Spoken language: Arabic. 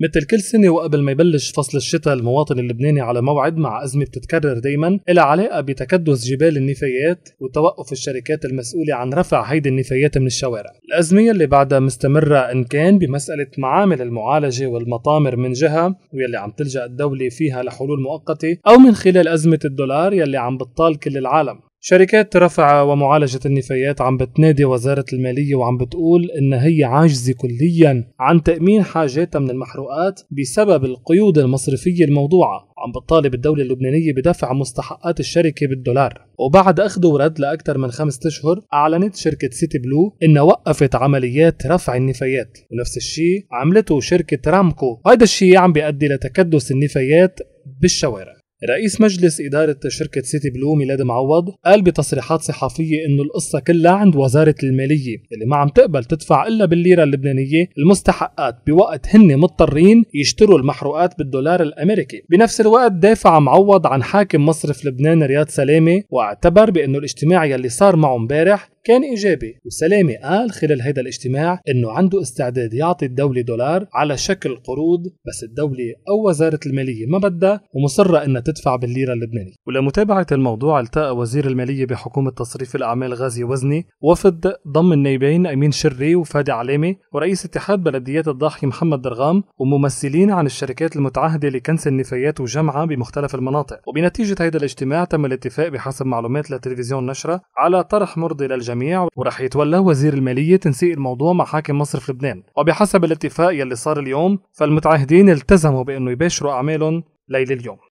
مثل كل سنة وقبل ما يبلش فصل الشتاء المواطن اللبناني على موعد مع أزمة بتتكرر دايما إلها علاقة بتكدس جبال النفايات وتوقف الشركات المسؤولة عن رفع هيدي النفايات من الشوارع الأزمة اللي بعدها مستمرة إن كان بمسألة معامل المعالجة والمطامر من جهة واللي عم تلجأ الدولة فيها لحلول مؤقتة أو من خلال أزمة الدولار يلي عم بتطال كل العالم شركات رفع ومعالجة النفايات عم بتنادي وزارة المالية وعم بتقول إن هي عاجزة كليا عن تأمين حاجاتها من المحروقات بسبب القيود المصرفية الموضوعة عم بتطالب الدولة اللبنانية بدفع مستحقات الشركة بالدولار وبعد أخذ ورد لأكثر من خمسة أشهر أعلنت شركة سيتي بلو إن وقفت عمليات رفع النفايات ونفس الشيء عملته شركة رامكو هذا الشيء عم بيؤدي لتكدس النفايات بالشوارع رئيس مجلس إدارة شركة سيتي بلو ميلاد معوض قال بتصريحات صحفية إنه القصة كلها عند وزارة المالية اللي ما عم تقبل تدفع إلا بالليرة اللبنانية المستحقات بوقت هن مضطرين يشتروا المحروقات بالدولار الأمريكي بنفس الوقت دافع معوض عن حاكم مصرف لبنان رياض سلامة واعتبر بأنه الاجتماع يلي صار معه امبارح كان إيجابي وسلامة قال خلال هذا الاجتماع أنه عنده استعداد يعطي الدولة دولار على شكل قروض بس الدولة أو وزارة المالية ما بدها ومصرة أنها تدفع بالليرة اللبنانية ولمتابعة الموضوع التقى وزير المالية بحكومة تصريف الأعمال غازي وزني وفد ضم النايبين أمين شري وفادي علامي ورئيس اتحاد بلديات الضاحية محمد درغام وممثلين عن الشركات المتعهدة لكنس النفايات وجمعها بمختلف المناطق وبنتيجة هذا الاجتماع تم الاتفاق بحسب معلومات لتلفزيون نشرة على طرح مرضي للجميع الجميع وراح يتولى وزير المالية تنسيق الموضوع مع حاكم مصرف لبنان وبحسب الاتفاق يلي صار اليوم فالمتعهدين التزموا بأنه يباشروا أعمالهم ليل اليوم